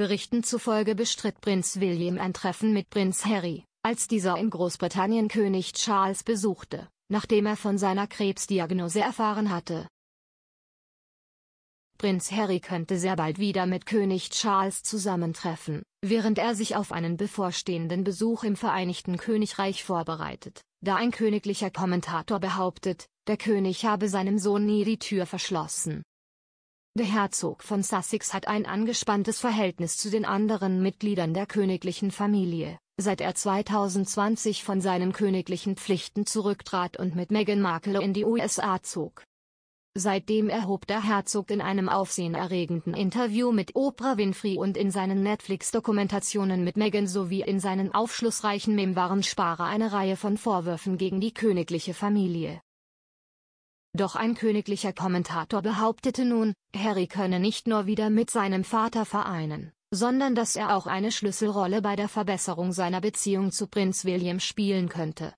Berichten zufolge bestritt Prinz William ein Treffen mit Prinz Harry, als dieser in Großbritannien König Charles besuchte, nachdem er von seiner Krebsdiagnose erfahren hatte. Prinz Harry könnte sehr bald wieder mit König Charles zusammentreffen, während er sich auf einen bevorstehenden Besuch im Vereinigten Königreich vorbereitet, da ein königlicher Kommentator behauptet, der König habe seinem Sohn nie die Tür verschlossen. Der Herzog von Sussex hat ein angespanntes Verhältnis zu den anderen Mitgliedern der königlichen Familie, seit er 2020 von seinen königlichen Pflichten zurücktrat und mit Meghan Markle in die USA zog. Seitdem erhob der Herzog in einem aufsehenerregenden Interview mit Oprah Winfrey und in seinen Netflix-Dokumentationen mit Meghan sowie in seinen aufschlussreichen Memoiren Sparer eine Reihe von Vorwürfen gegen die königliche Familie. Doch ein königlicher Kommentator behauptete nun, Harry könne nicht nur wieder mit seinem Vater vereinen, sondern dass er auch eine Schlüsselrolle bei der Verbesserung seiner Beziehung zu Prinz William spielen könnte.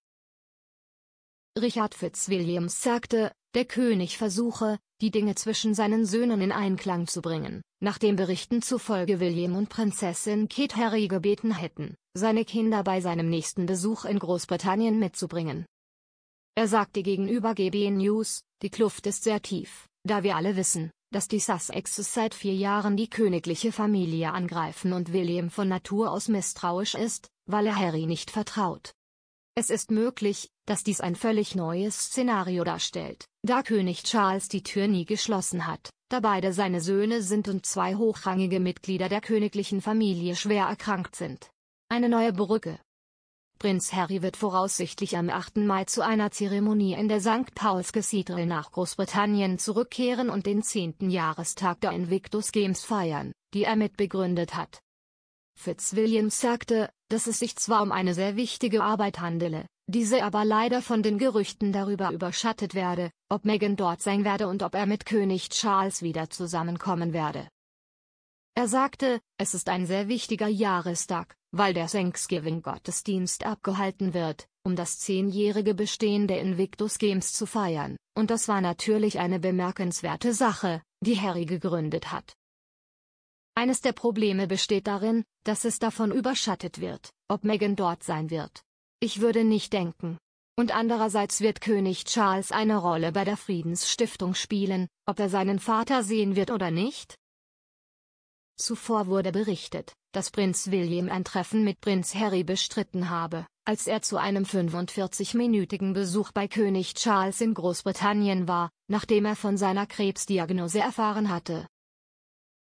Richard Fitzwilliams sagte, der König versuche, die Dinge zwischen seinen Söhnen in Einklang zu bringen, nachdem Berichten zufolge William und Prinzessin Kate Harry gebeten hätten, seine Kinder bei seinem nächsten Besuch in Großbritannien mitzubringen. Er sagte gegenüber GBN News, die Kluft ist sehr tief, da wir alle wissen, dass die Sussexes seit vier Jahren die königliche Familie angreifen und William von Natur aus misstrauisch ist, weil er Harry nicht vertraut. Es ist möglich, dass dies ein völlig neues Szenario darstellt, da König Charles die Tür nie geschlossen hat, da beide seine Söhne sind und zwei hochrangige Mitglieder der königlichen Familie schwer erkrankt sind. Eine neue Brücke, Prinz Harry wird voraussichtlich am 8. Mai zu einer Zeremonie in der St. Paul's Cathedral nach Großbritannien zurückkehren und den 10. Jahrestag der Invictus Games feiern, die er mitbegründet hat. Fitzwilliam sagte, dass es sich zwar um eine sehr wichtige Arbeit handele, diese aber leider von den Gerüchten darüber überschattet werde, ob Meghan dort sein werde und ob er mit König Charles wieder zusammenkommen werde. Er sagte, es ist ein sehr wichtiger Jahrestag, weil der Thanksgiving-Gottesdienst abgehalten wird, um das zehnjährige Bestehen der Invictus Games zu feiern, und das war natürlich eine bemerkenswerte Sache, die Harry gegründet hat. Eines der Probleme besteht darin, dass es davon überschattet wird, ob Meghan dort sein wird. Ich würde nicht denken. Und andererseits wird König Charles eine Rolle bei der Friedensstiftung spielen, ob er seinen Vater sehen wird oder nicht? Zuvor wurde berichtet, dass Prinz William ein Treffen mit Prinz Harry bestritten habe, als er zu einem 45-minütigen Besuch bei König Charles in Großbritannien war, nachdem er von seiner Krebsdiagnose erfahren hatte.